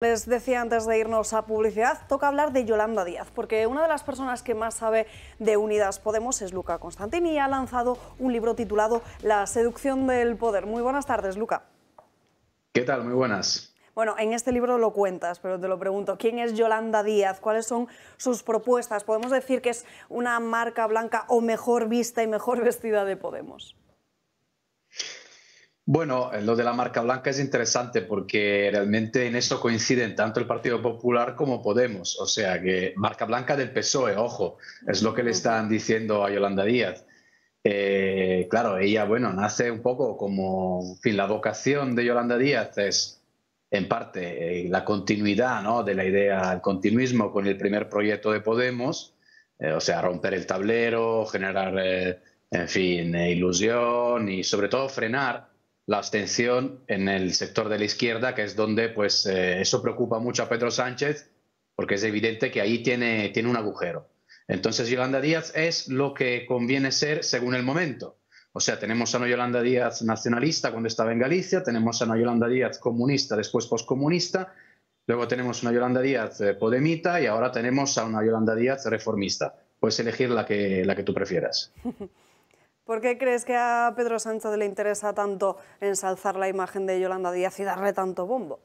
Les decía antes de irnos a publicidad, toca hablar de Yolanda Díaz, porque una de las personas que más sabe de Unidas Podemos es Luca Constantini y ha lanzado un libro titulado La seducción del poder. Muy buenas tardes, Luca. ¿Qué tal? Muy buenas. Bueno, en este libro lo cuentas, pero te lo pregunto, ¿quién es Yolanda Díaz? ¿Cuáles son sus propuestas? ¿Podemos decir que es una marca blanca o mejor vista y mejor vestida de Podemos? Bueno, lo de la marca blanca es interesante porque realmente en esto coinciden tanto el Partido Popular como Podemos. O sea que marca blanca del PSOE, ojo, es lo que le están diciendo a Yolanda Díaz. Eh, claro, ella, bueno, nace un poco como, en fin, la vocación de Yolanda Díaz es, en parte, eh, la continuidad ¿no? de la idea, el continuismo con el primer proyecto de Podemos, eh, o sea, romper el tablero, generar, en fin, ilusión y sobre todo frenar la abstención en el sector de la izquierda, que es donde pues eh, eso preocupa mucho a Pedro Sánchez, porque es evidente que ahí tiene, tiene un agujero. Entonces Yolanda Díaz es lo que conviene ser según el momento. O sea, tenemos a una Yolanda Díaz nacionalista cuando estaba en Galicia, tenemos a una Yolanda Díaz comunista, después poscomunista, luego tenemos una Yolanda Díaz eh, podemita y ahora tenemos a una Yolanda Díaz reformista. Puedes elegir la que, la que tú prefieras. ¿Por qué crees que a Pedro Sánchez le interesa tanto ensalzar la imagen de Yolanda Díaz y darle tanto bombo?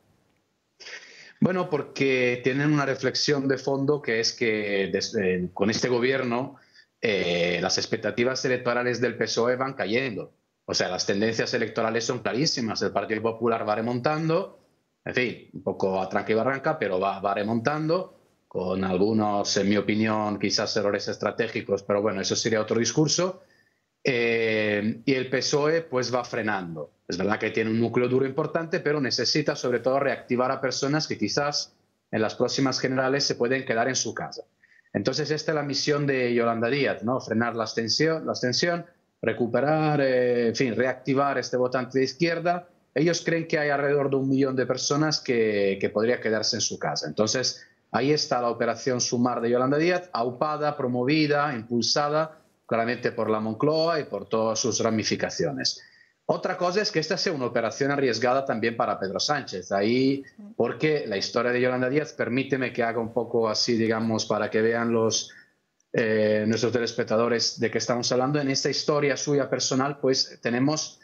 Bueno, porque tienen una reflexión de fondo que es que eh, con este gobierno eh, las expectativas electorales del PSOE van cayendo. O sea, las tendencias electorales son clarísimas. El Partido Popular va remontando, en fin, un poco a y barranca, pero va remontando, con algunos, en mi opinión, quizás errores estratégicos, pero bueno, eso sería otro discurso. Eh, y el PSOE pues va frenando. Es verdad que tiene un núcleo duro importante, pero necesita sobre todo reactivar a personas que quizás en las próximas generales se pueden quedar en su casa. Entonces esta es la misión de Yolanda Díaz, ¿no? frenar la abstención, recuperar, eh, en fin, reactivar este votante de izquierda. Ellos creen que hay alrededor de un millón de personas que podría quedarse en su casa. Entonces ahí está la operación Sumar de Yolanda Díaz, aupada, promovida, impulsada claramente por la Moncloa y por todas sus ramificaciones. Otra cosa es que esta sea una operación arriesgada también para Pedro Sánchez, ahí porque la historia de Yolanda Díaz, permíteme que haga un poco así, digamos, para que vean los, eh, nuestros telespectadores de qué estamos hablando, en esta historia suya personal, pues tenemos,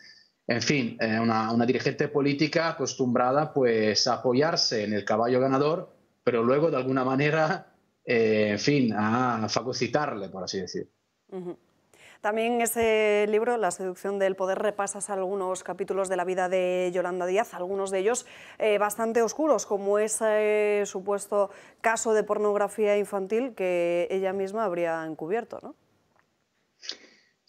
en fin, eh, una, dirigente política acostumbrada pues a apoyarse en el caballo ganador, pero luego de alguna manera, eh, en fin, a fagocitarle, por así decirlo. También ese libro, La seducción del poder, repasas algunos capítulos de la vida de Yolanda Díaz, algunos de ellos eh, bastante oscuros, como ese eh, supuesto caso de pornografía infantil que ella misma habría encubierto, ¿no?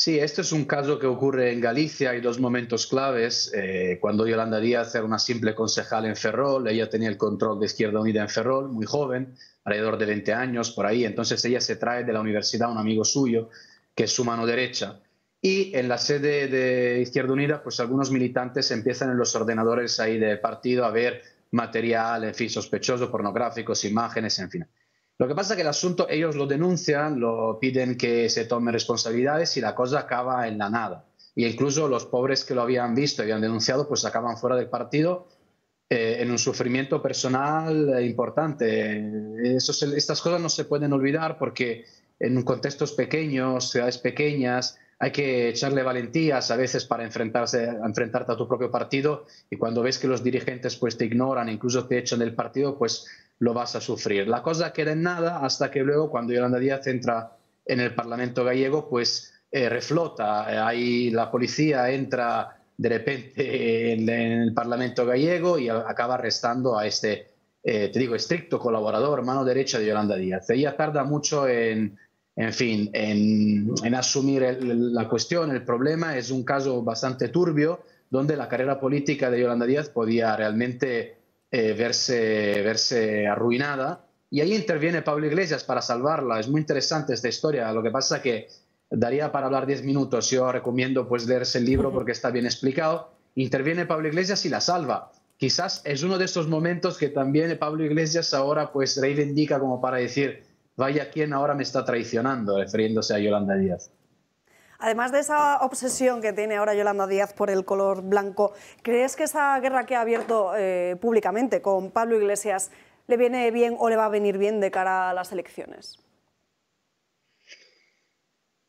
Sí, este es un caso que ocurre en Galicia. Hay dos momentos claves. Eh, cuando Yolanda Díaz era una simple concejal en Ferrol, ella tenía el control de Izquierda Unida en Ferrol, muy joven, alrededor de 20 años, por ahí. Entonces ella se trae de la universidad un amigo suyo, que es su mano derecha. Y en la sede de Izquierda Unida, pues algunos militantes empiezan en los ordenadores ahí del partido a ver material, en fin, sospechoso, pornográficos, imágenes, en fin. Lo que pasa es que el asunto, ellos lo denuncian, lo piden que se tomen responsabilidades y la cosa acaba en la nada. Y incluso los pobres que lo habían visto y habían denunciado, pues acaban fuera del partido eh, en un sufrimiento personal eh, importante. Eso estas cosas no se pueden olvidar porque en contextos pequeños, ciudades pequeñas, hay que echarle valentías a veces para enfrentarse, enfrentarte a tu propio partido y cuando ves que los dirigentes pues te ignoran, incluso te echan del partido, pues lo vas a sufrir. La cosa queda en nada hasta que luego, cuando Yolanda Díaz entra en el Parlamento gallego, pues eh, reflota. Ahí la policía entra de repente en, el Parlamento gallego y acaba arrestando a este, eh, te digo, estricto colaborador, mano derecha de Yolanda Díaz. Ella tarda mucho en, en fin, en, asumir la cuestión, el problema. Es un caso bastante turbio donde la carrera política de Yolanda Díaz podía realmente eh, verse, verse arruinada. Y ahí interviene Pablo Iglesias para salvarla. Es muy interesante esta historia. Lo que pasa que daría para hablar diez minutos. Yo recomiendo pues leerse el libro porque está bien explicado. Interviene Pablo Iglesias y la salva. Quizás es uno de esos momentos que también Pablo Iglesias ahora pues reivindica como para decir, vaya quien ahora me está traicionando, refiriéndose a Yolanda Díaz. Además de esa obsesión que tiene ahora Yolanda Díaz por el color blanco, ¿crees que esa guerra que ha abierto eh, públicamente con Pablo Iglesias le viene bien o le va a venir bien de cara a las elecciones?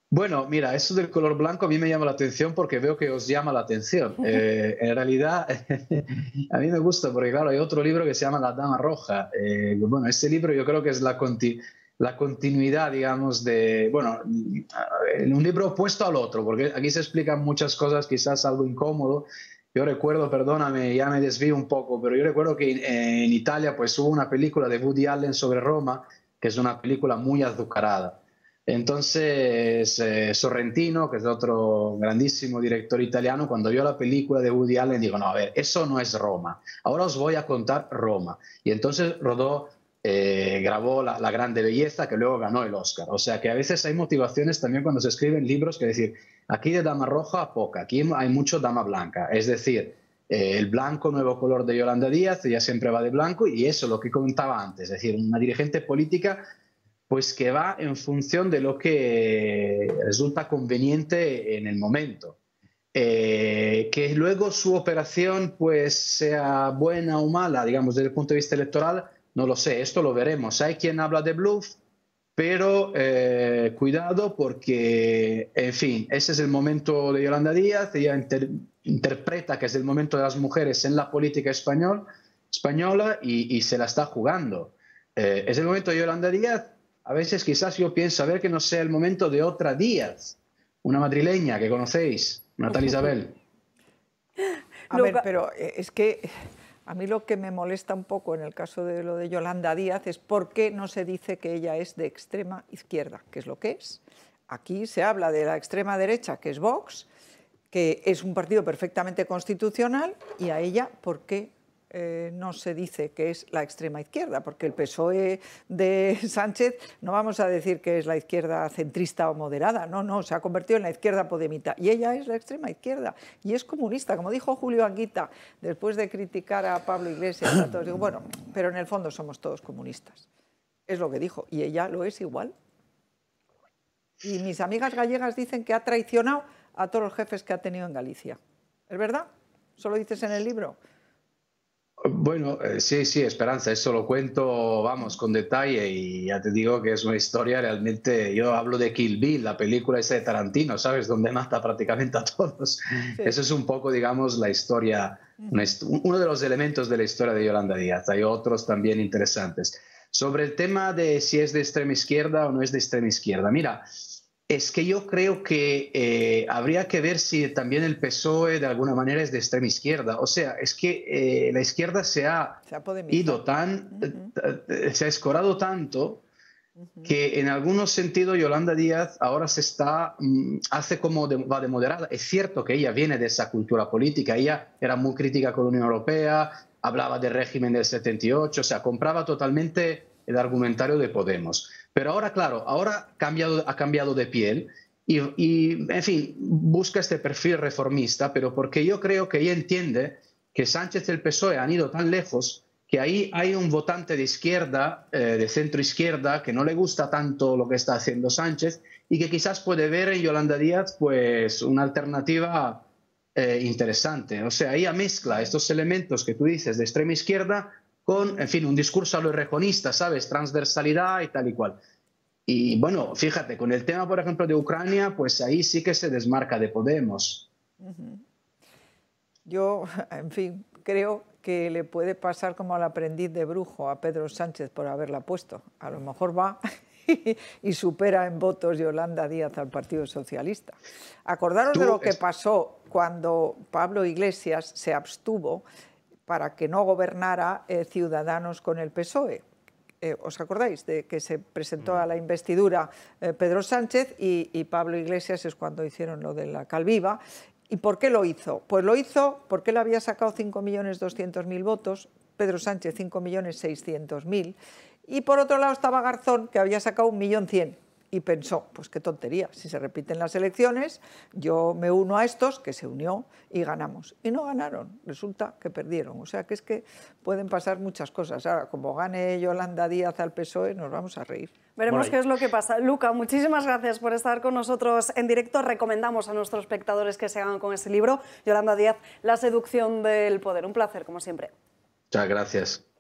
Bueno, mira, eso del color blanco a mí me llama la atención porque veo que os llama la atención. Eh, en realidad, a mí me gusta porque, claro, hay otro libro que se llama La Dama Roja. Eh, bueno, este libro yo creo que es la, la continuidad, digamos, de, bueno, en un libro opuesto al otro, porque aquí se explican muchas cosas, quizás algo incómodo. Yo recuerdo, perdóname, ya me desvío un poco, pero yo recuerdo que en Italia pues hubo una película de Woody Allen sobre Roma, que es una película muy azucarada. Entonces, eh, Sorrentino, que es otro grandísimo director italiano, cuando vio la película de Woody Allen, dijo, no, a ver, eso no es Roma. Ahora os voy a contar Roma. Y entonces rodó eh, grabó la, Grande Belleza, que luego ganó el Oscar. O sea que a veces hay motivaciones también cuando se escriben libros que decir, aquí de Dama Roja a poca, aquí hay mucho Dama Blanca. Es decir, eh, el blanco, nuevo color de Yolanda Díaz, ...ya siempre va de blanco y eso lo que comentaba antes, es decir, una dirigente política pues que va en función de lo que resulta conveniente en el momento. Eh, que luego su operación pues sea buena o mala, digamos, desde el punto de vista electoral, no lo sé, esto lo veremos. Hay quien habla de bluff, pero eh, cuidado porque, en fin, ese es el momento de Yolanda Díaz, ella interpreta que es el momento de las mujeres en la política español, española y, se la está jugando. Eh, es el momento de Yolanda Díaz, a veces quizás yo pienso, a ver que no sea el momento de otra Díaz, una madrileña que conocéis, Natalia Isabel. A ver, pero eh, es que a mí lo que me molesta un poco en el caso de lo de Yolanda Díaz es por qué no se dice que ella es de extrema izquierda, que es lo que es. Aquí se habla de la extrema derecha, que es Vox, que es un partido perfectamente constitucional, y a ella, ¿por qué eh, no se dice que es la extrema izquierda, porque el PSOE de Sánchez no vamos a decir que es la izquierda centrista o moderada, no, no, se ha convertido en la izquierda podemita y ella es la extrema izquierda y es comunista, como dijo Julio Anguita después de criticar a Pablo Iglesias, a todos, bueno, pero en el fondo somos todos comunistas, es lo que dijo y ella lo es igual. Y mis amigas gallegas dicen que ha traicionado a todos los jefes que ha tenido en Galicia. ¿Es verdad? ¿Solo dices en el libro? Bueno, eh, sí, sí, Esperanza, eso lo cuento, vamos, con detalle y ya te digo que es una historia realmente, yo hablo de Kill Bill, la película esa de Tarantino, ¿sabes? Donde mata prácticamente a todos. Eso es un poco, digamos, la historia, uno de los elementos de la historia de Yolanda Díaz. Hay otros también interesantes. Sobre el tema de si es de extrema izquierda o no es de extrema izquierda, mira, es que yo creo que eh, habría que ver si también el PSOE de alguna manera es de extrema izquierda. O sea, es que eh, la izquierda se ha, ido tan, eh, se ha escorado tanto que en algunos sentidos Yolanda Díaz ahora se está, mm, hace como va de moderada. Es cierto que ella viene de esa cultura política, ella era muy crítica con la Unión Europea, hablaba del régimen del 78, o sea, compraba totalmente el argumentario de Podemos. Pero ahora, claro, ahora ha cambiado de piel y, en fin, busca este perfil reformista, pero porque yo creo que ella entiende que Sánchez y el PSOE han ido tan lejos que ahí hay un votante de izquierda, eh, de centro izquierda, que no le gusta tanto lo que está haciendo Sánchez y que quizás puede ver en Yolanda Díaz pues una alternativa eh, interesante. O sea, ella mezcla estos elementos que tú dices de extrema izquierda con, en fin, un discurso a los rejonista, ¿sabes? Transversalidad y tal y cual. Y bueno, fíjate, con el tema, por ejemplo, de Ucrania, pues ahí sí que se desmarca de Podemos. Yo, en fin, creo que le puede pasar como al aprendiz de brujo a Pedro Sánchez por haberla puesto. A lo mejor va y supera en votos Yolanda Díaz al Partido Socialista. Acordaros de lo que pasó cuando Pablo Iglesias se abstuvo para que no gobernara eh, Ciudadanos con el PSOE. Eh, ¿Os acordáis de que se presentó a la mm. investidura eh, Pedro Sánchez y, y, Pablo Iglesias es cuando hicieron lo de la Calviva? ¿Y por qué lo hizo? Pues lo hizo porque él había sacado 5.200.000 votos, Pedro Sánchez 5.600.000 y por otro lado estaba Garzón que había sacado 1.100.000 y pensó, pues qué tontería, si se repiten las elecciones, yo me uno a estos, que se unió y ganamos. Y no ganaron, resulta que perdieron. O sea que es que pueden pasar muchas cosas. Ahora, como gane Yolanda Díaz al PSOE, nos vamos a reír. Veremos qué es lo que pasa. Luca, muchísimas gracias por estar con nosotros en directo. Recomendamos a nuestros espectadores que se hagan con ese libro, Yolanda Díaz, La seducción del poder. Un placer, como siempre. Muchas gracias.